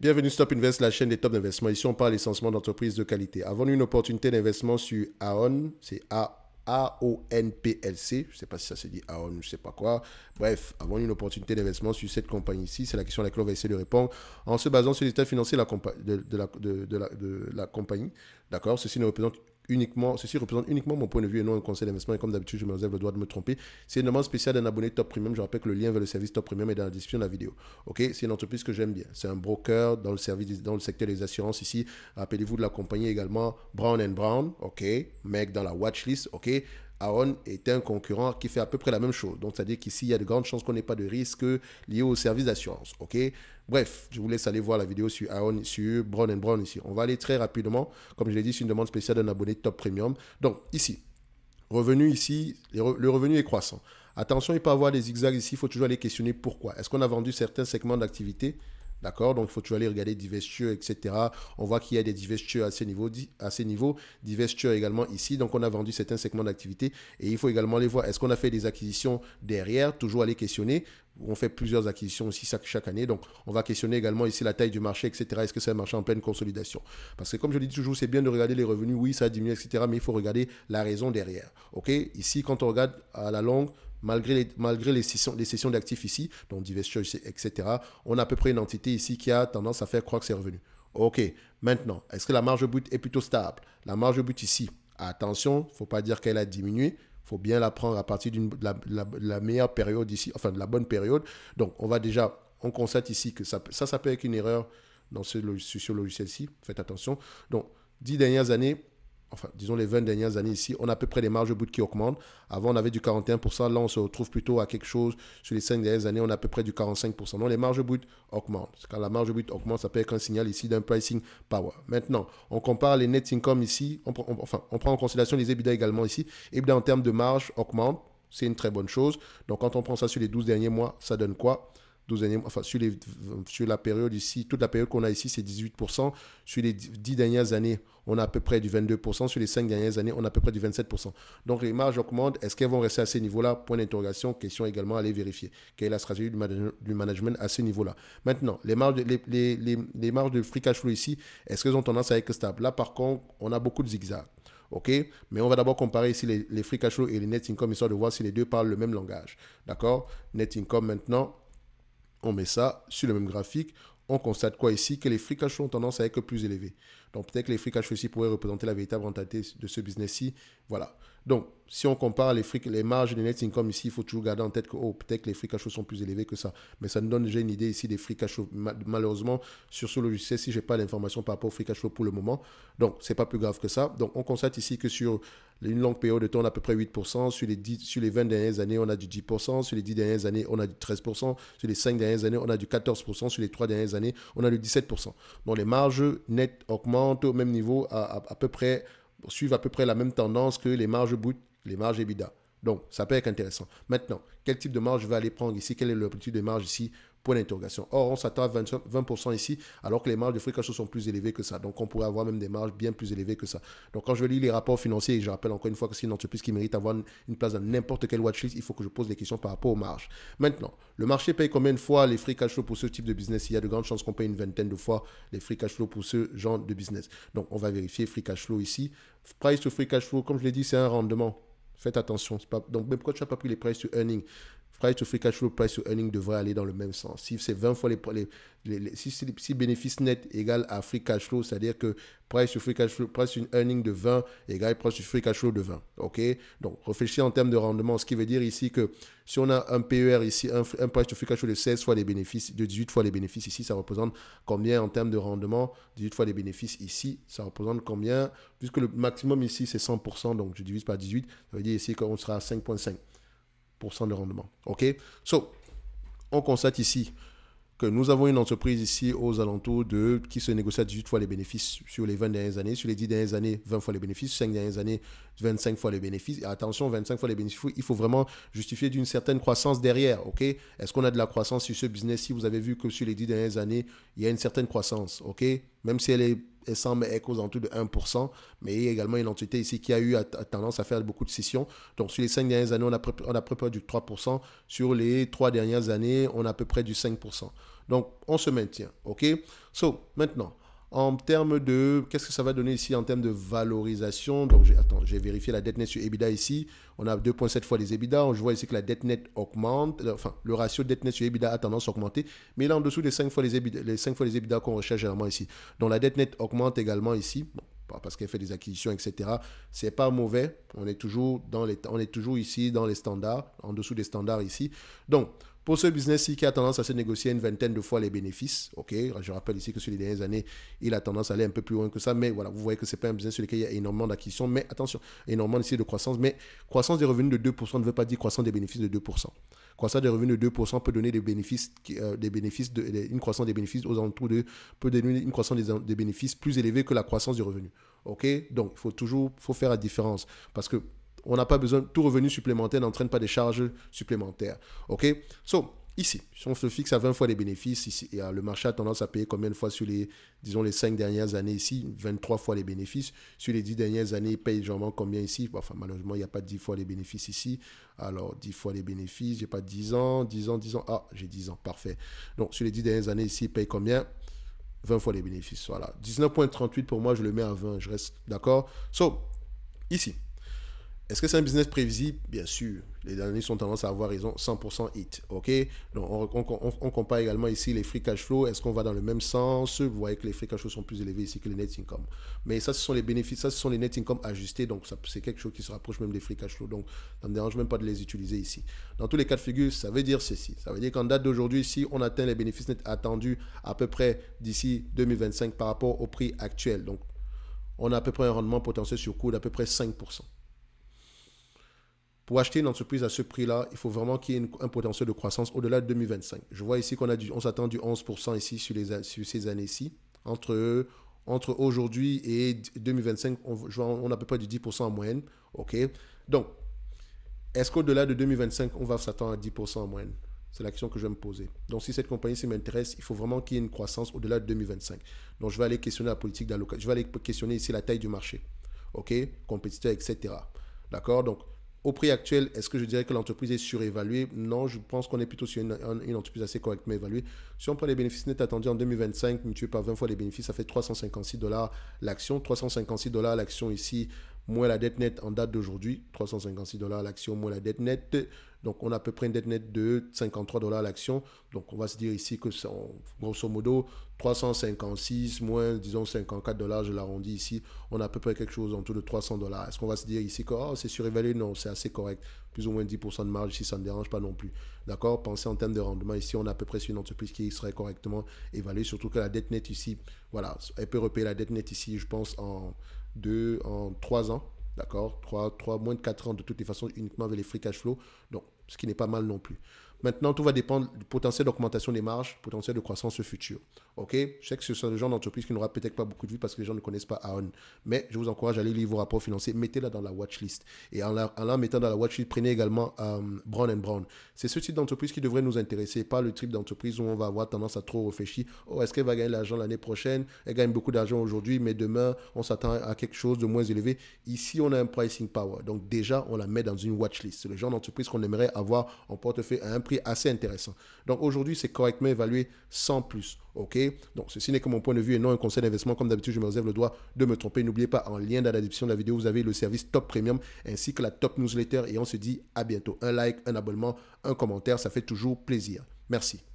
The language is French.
Bienvenue Stop Invest, la chaîne des top d'investissement. Ici, on parle essentiellement d'entreprises de qualité. Avons-nous une opportunité d'investissement sur AON C'est A-O-N-P-L-C. Je ne sais pas si ça se dit AON, je ne sais pas quoi. Bref, avons-nous une opportunité d'investissement sur cette compagnie ici C'est la question à laquelle on va essayer de répondre en se basant sur l'état financier de la, de, la, de la compagnie. D'accord Ceci ne représente uniquement, ceci représente uniquement mon point de vue et non un conseil d'investissement. Et comme d'habitude, je me réserve le droit de me tromper. C'est une demande spéciale d'un abonné Top Premium. Je rappelle que le lien vers le service Top Premium est dans la description de la vidéo. Ok, c'est une entreprise que j'aime bien. C'est un broker dans le service, dans le secteur des assurances ici. Rappelez-vous de la compagnie également Brown and Brown. Ok, mec dans la watchlist. Ok, Aon est un concurrent qui fait à peu près la même chose. Donc, c'est-à-dire qu'ici, il y a de grandes chances qu'on n'ait pas de risque lié aux services d'assurance. OK Bref, je vous laisse aller voir la vidéo sur Aon, sur Brown Brown ici. On va aller très rapidement. Comme je l'ai dit, c'est une demande spéciale d'un abonné top premium. Donc, ici, revenu ici, le revenu est croissant. Attention, il peut y avoir des zigzags ici. Il faut toujours aller questionner pourquoi. Est-ce qu'on a vendu certains segments d'activité D'accord Donc, il faut toujours aller regarder Divestieux, etc. On voit qu'il y a des Divestieux à ces niveaux, à ces également ici. Donc, on a vendu certains segments d'activité et il faut également les voir. Est-ce qu'on a fait des acquisitions derrière Toujours aller questionner. On fait plusieurs acquisitions aussi chaque année. Donc, on va questionner également ici la taille du marché, etc. Est-ce que c'est un marché en pleine consolidation Parce que, comme je le dis toujours, c'est bien de regarder les revenus. Oui, ça a diminué, etc. Mais il faut regarder la raison derrière. OK Ici, quand on regarde à la longue, malgré les, malgré les sessions, les d'actifs ici, donc Divestiture, etc., on a à peu près une entité ici qui a tendance à faire croire que c'est revenu. OK, maintenant, est-ce que la marge but est plutôt stable La marge but ici, attention, il ne faut pas dire qu'elle a diminué. Il faut bien la prendre à partir de la, meilleure période ici, enfin de la bonne période. Donc, on va déjà, on constate ici que ça, ça, ça peut être une erreur dans ce, ce logiciel-ci. Faites attention. Donc, dix dernières années, enfin, disons les 20 dernières années ici, on a à peu près les marges brutes qui augmentent. Avant, on avait du 41%. Là, on se retrouve plutôt à quelque chose. Sur les 5 dernières années, on a à peu près du 45%. Donc, les marges brutes augmentent. Quand la marge brute augmente, ça peut être un signal ici d'un pricing power. Maintenant, on compare les net income ici. On, enfin, on prend en considération les EBITDA également ici. EBITDA en termes de marge augmente. C'est une très bonne chose. Donc, quand on prend ça sur les 12 derniers mois, ça donne quoi enfin, sur, la période ici, toute la période qu'on a ici, c'est 18%. Sur les 10 dernières années, on a à peu près du 22%. Sur les 5 dernières années, on a à peu près du 27%. Donc, les marges augmentent. Est-ce qu'elles vont rester à ces niveaux-là Point d'interrogation. Question également à aller vérifier. Quelle est la stratégie du, management à ce niveau-là Maintenant, les marges, de, de free cash flow ici, est-ce qu'elles ont tendance à être stables Là, par contre, on a beaucoup de zigzags. OK Mais on va d'abord comparer ici les, les free cash flow et les net income, histoire de voir si les deux parlent le même langage. D'accord Net income maintenant on met ça sur le même graphique. On constate quoi ici Que les frications ont tendance à être plus élevés. Donc peut-être que les free cash flow ici pourraient représenter la véritable rentabilité de ce business-ci. Voilà. Donc, si on compare les, free, les marges les net income ici, il faut toujours garder en tête que oh, peut-être que les free cash flow sont plus élevés que ça. Mais ça nous donne déjà une idée ici des free cash flow. Malheureusement, sur ce logiciel, si je n'ai pas d'informations par rapport aux free cash flow pour le moment, donc ce n'est pas plus grave que ça. Donc, on constate ici que sur une longue période de temps, on a à peu près 8%. Sur les, sur les 20 dernières années, on a du 10%. Sur les 10 dernières années, on a du 13%. Sur les 5 dernières années, on a du 14%. Sur les 3 dernières années, on a du 17%. Donc, les marges nettes augmentent au même niveau, à, peu près, suivent à peu près la même tendance que les marges bout, les marges EBITDA. Donc, ça peut être intéressant. Maintenant, quel type de marge je vais aller prendre ici Quel est l'amplitude de marge ici Point d'interrogation. Or, on s'attend à 20%, ici, alors que les marges de free cash flow sont plus élevées que ça. Donc, on pourrait avoir même des marges bien plus élevées que ça. Donc, quand je lis les rapports financiers, je rappelle encore une fois que c'est une entreprise qui mérite avoir une place dans n'importe quelle watchlist, il faut que je pose des questions par rapport aux marges. Maintenant, le marché paye combien de fois les free cash flow pour ce type de business Il y a de grandes chances qu'on paye une vingtaine de fois les free cash flow pour ce genre de business. Donc, on va vérifier free cash flow ici. Price to free cash flow, comme je l'ai dit, c'est un rendement. Faites attention. Pas... Donc, pourquoi tu n'as pas pris les price to earning price to free cash flow, price to earning devrait aller dans le même sens. Si c'est 20 fois les, si, bénéfice net égal à free cash flow, c'est-à-dire que price to free cash flow, price to earning de 20 égale price to free cash flow de 20. OK Donc, réfléchissez en termes de rendement, ce qui veut dire ici que si on a un PER ici, un, un price to free cash flow de 16 fois les bénéfices, de 18 fois les bénéfices ici, ça représente combien en termes de rendement 18 fois les bénéfices ici, ça représente combien Puisque le maximum ici, c'est 100%, donc je divise par 18, ça veut dire ici qu'on sera à 5.5 de rendement. OK? So, on constate ici que nous avons une entreprise ici aux alentours de qui se négocie à 18 fois les bénéfices sur les 20 dernières années, sur les 10 dernières années, 20 fois les bénéfices, 5 dernières années, 25 fois les bénéfices. Et attention, 25 fois les bénéfices, il faut vraiment justifier d'une certaine croissance derrière, OK Est-ce qu'on a de la croissance sur ce business si vous avez vu que sur les 10 dernières années, il y a une certaine croissance, OK Même si elle est elle semble écho en tout de 1%, mais il y a également une entité ici qui a eu tendance à faire beaucoup de scissions. Donc sur les cinq dernières années, on a, on à peu près du 3%. Sur les trois dernières années, on a à peu près du 5%. Donc on se maintient. OK So, maintenant, en termes de, qu'est-ce que ça va donner ici en termes de valorisation Donc, attends, j'ai vérifié la dette nette sur EBITDA ici. On a 2,7 fois les EBITDA. Je vois ici que la dette nette augmente. Euh, enfin, le ratio dette nette sur EBITDA a tendance à augmenter. Mais là, en dessous des 5 fois les EBITDA, les 5 fois les EBITDA qu'on recherche généralement ici. Donc, la dette nette augmente également ici. Bon, parce qu'elle fait des acquisitions, etc. C'est pas mauvais. On est toujours dans les, on est toujours ici dans les standards, en dessous des standards ici. Donc, pour ce business qui a tendance à se négocier une vingtaine de fois les bénéfices. Ok, je rappelle ici que sur les dernières années, il a tendance à aller un peu plus loin que ça, mais voilà, vous voyez que c'est pas un business sur lequel il y a énormément d'acquisitions, mais attention, énormément ici de croissance, mais croissance des revenus de 2% ne veut pas dire croissance des bénéfices de 2%. Croissance des revenus de 2% peut donner des bénéfices, euh, des bénéfices une croissance des bénéfices aux alentours de peut donner une croissance des, bénéfices plus élevée que la croissance des revenus. Ok, donc il faut toujours faut faire la différence parce que on n'a pas besoin, tout revenu supplémentaire n'entraîne pas des charges supplémentaires. OK So, ici, si on se fixe à 20 fois les bénéfices, ici, et euh, le marché a tendance à payer combien de fois sur les, disons, les 5 dernières années ici 23 fois les bénéfices. Sur les 10 dernières années, il paye généralement combien ici Enfin, malheureusement, il n'y a pas 10 fois les bénéfices ici. Alors, 10 fois les bénéfices, j'ai pas 10 ans, 10 ans, 10 ans. Ah, j'ai 10 ans, parfait. Donc, sur les 10 dernières années ici, il paye combien 20 fois les bénéfices, voilà. 19.38 pour moi, je le mets à 20, je reste d'accord. So, ici, est-ce que c'est un business prévisible Bien sûr. Les derniers sont tendance à avoir raison 100% hit. OK Donc, on, compare également ici les free cash flow. Est-ce qu'on va dans le même sens Vous voyez que les free cash flow sont plus élevés ici que les net income. Mais ça, ce sont les bénéfices. Ça, ce sont les net income ajustés. Donc, c'est quelque chose qui se rapproche même des free cash flow. Donc, ça ne me dérange même pas de les utiliser ici. Dans tous les cas de figure, ça veut dire ceci. Ça veut dire qu'en date d'aujourd'hui, ici, on atteint les bénéfices nets attendus à peu près d'ici 2025 par rapport au prix actuel, donc on a à peu près un rendement potentiel sur coût d'à peu près 5%. Pour acheter une entreprise à ce prix-là, il faut vraiment qu'il y ait un potentiel de croissance au-delà de 2025. Je vois ici qu'on a du, on s'attend du 11% ici sur, les, ces années-ci. Entre, entre aujourd'hui et 2025, on, on a à peu près du 10% en moyenne. OK? Donc, est-ce qu'au-delà de 2025, on va s'attendre à 10% en moyenne C'est la question que je vais me poser. Donc, si cette compagnie m'intéresse, il faut vraiment qu'il y ait une croissance au-delà de 2025. Donc, je vais aller questionner la politique d'allocation. Je vais aller questionner ici la taille du marché. OK Compétiteurs, etc. D'accord Donc, au prix actuel, est-ce que je dirais que l'entreprise est surévaluée Non, je pense qu'on est plutôt sur une, entreprise assez correctement évaluée. Si on prend les bénéfices nets attendus en 2025, multiplié par 20 fois les bénéfices, ça fait 356 dollars l'action. 356 dollars l'action ici moins la dette nette en date d'aujourd'hui, 356 dollars l'action moins la dette nette. Donc on a à peu près une dette nette de 53 dollars l'action. Donc on va se dire ici que c'est grosso modo 356 moins disons 54 dollars, je l'arrondis ici, on a à peu près quelque chose en tout de 300 dollars. Est-ce qu'on va se dire ici que oh, c'est surévalué Non, c'est assez correct. Plus ou moins 10% de marge si ça ne dérange pas non plus. D'accord Pensez en termes de rendement. Ici, on a à peu près une entreprise qui serait correctement évaluée, surtout que la dette nette ici, voilà, elle peut repayer la dette nette ici, je pense, en de, en 3 ans, d'accord 3, 3, moins de 4 ans de toutes les façons, uniquement avec les free cash flow. Donc, ce qui n'est pas mal non plus. Maintenant, tout va dépendre du potentiel d'augmentation des marges, potentiel de croissance future. OK Je sais que ce sont des gens d'entreprise qui n'aura peut-être pas beaucoup de vues parce que les gens ne connaissent pas Aon. Mais je vous encourage à aller lire vos rapports financiers. Mettez-la dans la watchlist. Et en la, mettant dans la watchlist, prenez également euh, Brown Brown. C'est ce type d'entreprise qui devrait nous intéresser, pas le type d'entreprise où on va avoir tendance à trop réfléchir. Oh, est-ce qu'elle va gagner l'argent l'année prochaine Elle gagne beaucoup d'argent aujourd'hui, mais demain, on s'attend à quelque chose de moins élevé. Ici, on a un pricing power. Donc, déjà, on la met dans une watchlist. C'est le genre d'entreprise qu'on aimerait avoir en portefeuille à un prix assez intéressant. Donc aujourd'hui, c'est correctement évalué sans plus. OK Donc ceci n'est que mon point de vue et non un conseil d'investissement. Comme d'habitude, je me réserve le droit de me tromper. N'oubliez pas, en lien dans la description de la vidéo, vous avez le service Top Premium ainsi que la Top Newsletter. Et on se dit à bientôt. Un like, un abonnement, un commentaire, ça fait toujours plaisir. Merci.